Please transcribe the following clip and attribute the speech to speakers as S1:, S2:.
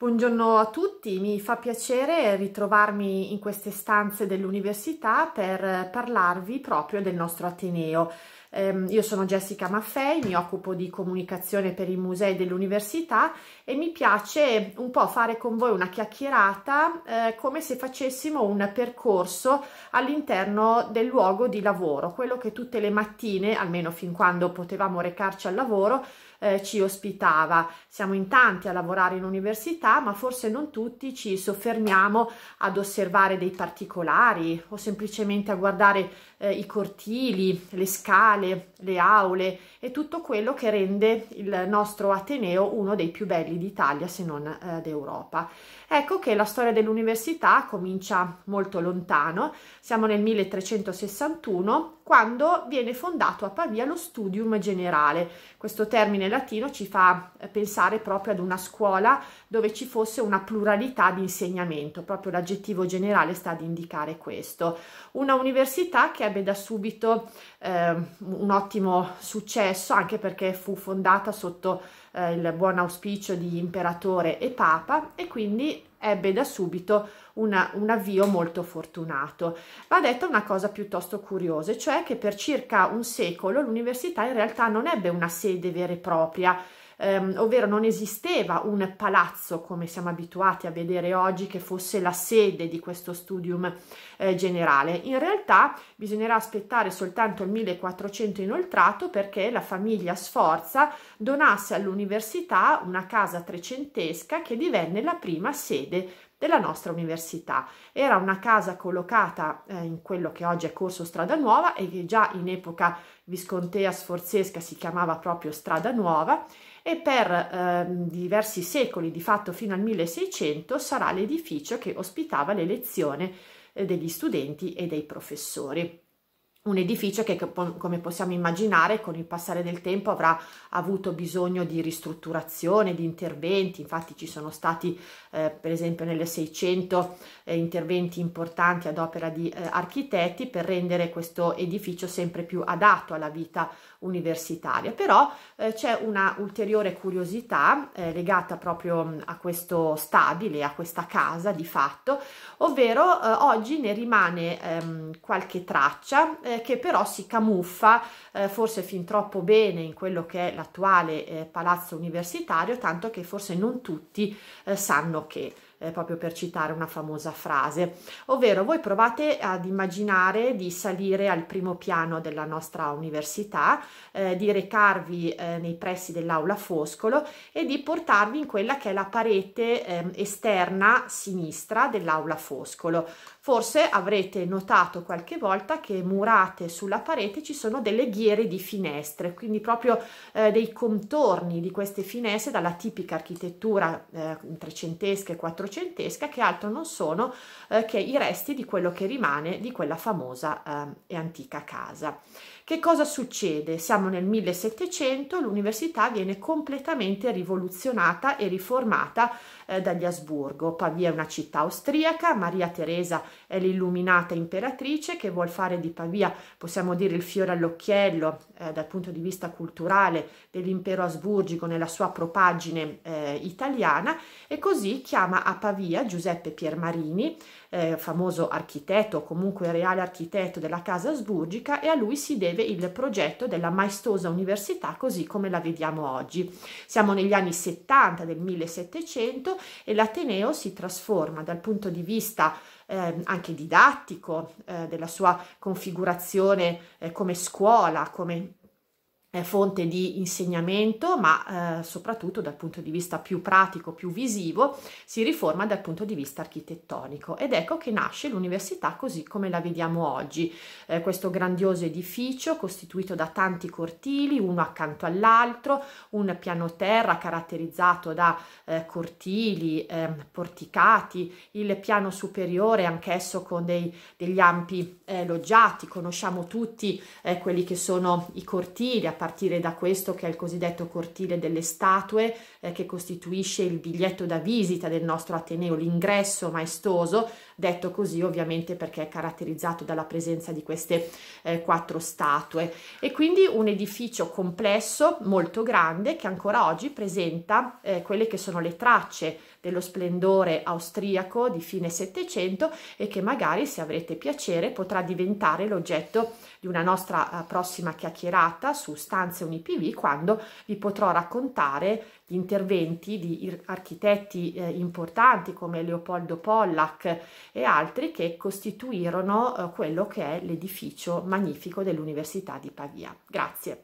S1: Buongiorno a tutti, mi fa piacere ritrovarmi in queste stanze dell'università per parlarvi proprio del nostro Ateneo. Ehm, io sono Jessica Maffei, mi occupo di comunicazione per i musei dell'università e mi piace un po' fare con voi una chiacchierata eh, come se facessimo un percorso all'interno del luogo di lavoro, quello che tutte le mattine, almeno fin quando potevamo recarci al lavoro, eh, ci ospitava. Siamo in tanti a lavorare in università, ma forse non tutti ci soffermiamo ad osservare dei particolari o semplicemente a guardare eh, i cortili, le scale, sale, le aule e tutto quello che rende il nostro Ateneo uno dei più belli d'Italia se non eh, d'Europa. Ecco che la storia dell'università comincia molto lontano, siamo nel 1361 quando viene fondato a Pavia lo studium generale. Questo termine latino ci fa eh, pensare proprio ad una scuola dove ci fosse una pluralità di insegnamento, proprio l'aggettivo generale sta ad indicare questo. Una università che ebbe da subito eh, un ottimo successo anche perché fu fondata sotto eh, il buon auspicio di imperatore e papa e quindi ebbe da subito una, un avvio molto fortunato. Va detta una cosa piuttosto curiosa, cioè che per circa un secolo l'università in realtà non ebbe una sede vera e propria, ehm, ovvero non esisteva un palazzo come siamo abituati a vedere oggi che fosse la sede di questo studium eh, generale. In realtà bisognerà aspettare soltanto il 1400 inoltrato perché la famiglia Sforza donasse all'università una casa trecentesca che divenne la prima sede della nostra università. Era una casa collocata eh, in quello che oggi è Corso Strada Nuova e che già in epoca viscontea sforzesca si chiamava proprio Strada Nuova e per eh, diversi secoli, di fatto fino al 1600, sarà l'edificio che ospitava l'elezione eh, degli studenti e dei professori un edificio che come possiamo immaginare con il passare del tempo avrà avuto bisogno di ristrutturazione, di interventi, infatti ci sono stati eh, per esempio nelle 600 eh, interventi importanti ad opera di eh, architetti per rendere questo edificio sempre più adatto alla vita universitaria, però eh, c'è una ulteriore curiosità eh, legata proprio mm, a questo stabile, a questa casa di fatto, ovvero eh, oggi ne rimane ehm, qualche traccia eh, che però si camuffa eh, forse fin troppo bene in quello che è l'attuale eh, palazzo universitario, tanto che forse non tutti eh, sanno che eh, proprio per citare una famosa frase, ovvero voi provate ad immaginare di salire al primo piano della nostra università, eh, di recarvi eh, nei pressi dell'aula Foscolo e di portarvi in quella che è la parete ehm, esterna sinistra dell'aula Foscolo. Forse avrete notato qualche volta che murate sulla parete ci sono delle ghiere di finestre, quindi proprio eh, dei contorni di queste finestre dalla tipica architettura eh, trecentesca e quattrocentesca quattrocentesca che altro non sono eh, che i resti di quello che rimane di quella famosa eh, e antica casa. Che cosa succede? Siamo nel 1700, l'università viene completamente rivoluzionata e riformata eh, dagli Asburgo. Pavia è una città austriaca, Maria Teresa è l'illuminata imperatrice che vuole fare di Pavia, possiamo dire, il fiore all'occhiello eh, dal punto di vista culturale dell'impero asburgico nella sua propaggine eh, italiana e così chiama a Pavia Giuseppe Piermarini, eh, famoso architetto o comunque reale architetto della Casa Asburgica e a lui si deve il progetto della maestosa università così come la vediamo oggi. Siamo negli anni 70 del 1700 e l'Ateneo si trasforma dal punto di vista eh, anche didattico, eh, della sua configurazione eh, come scuola, come fonte di insegnamento, ma eh, soprattutto dal punto di vista più pratico, più visivo, si riforma dal punto di vista architettonico ed ecco che nasce l'università così come la vediamo oggi, eh, questo grandioso edificio costituito da tanti cortili, uno accanto all'altro, un piano terra caratterizzato da eh, cortili, ehm, porticati, il piano superiore anch'esso con dei, degli ampi eh, loggiati, conosciamo tutti eh, quelli che sono i cortili, partire da questo che è il cosiddetto cortile delle statue eh, che costituisce il biglietto da visita del nostro Ateneo, l'ingresso maestoso detto così ovviamente perché è caratterizzato dalla presenza di queste eh, quattro statue e quindi un edificio complesso molto grande che ancora oggi presenta eh, quelle che sono le tracce dello splendore austriaco di fine Settecento e che magari se avrete piacere potrà diventare l'oggetto di una nostra eh, prossima chiacchierata su Stanze UniPV quando vi potrò raccontare gli interventi di architetti eh, importanti come Leopoldo Pollack e altri che costituirono eh, quello che è l'edificio magnifico dell'Università di Pavia. Grazie.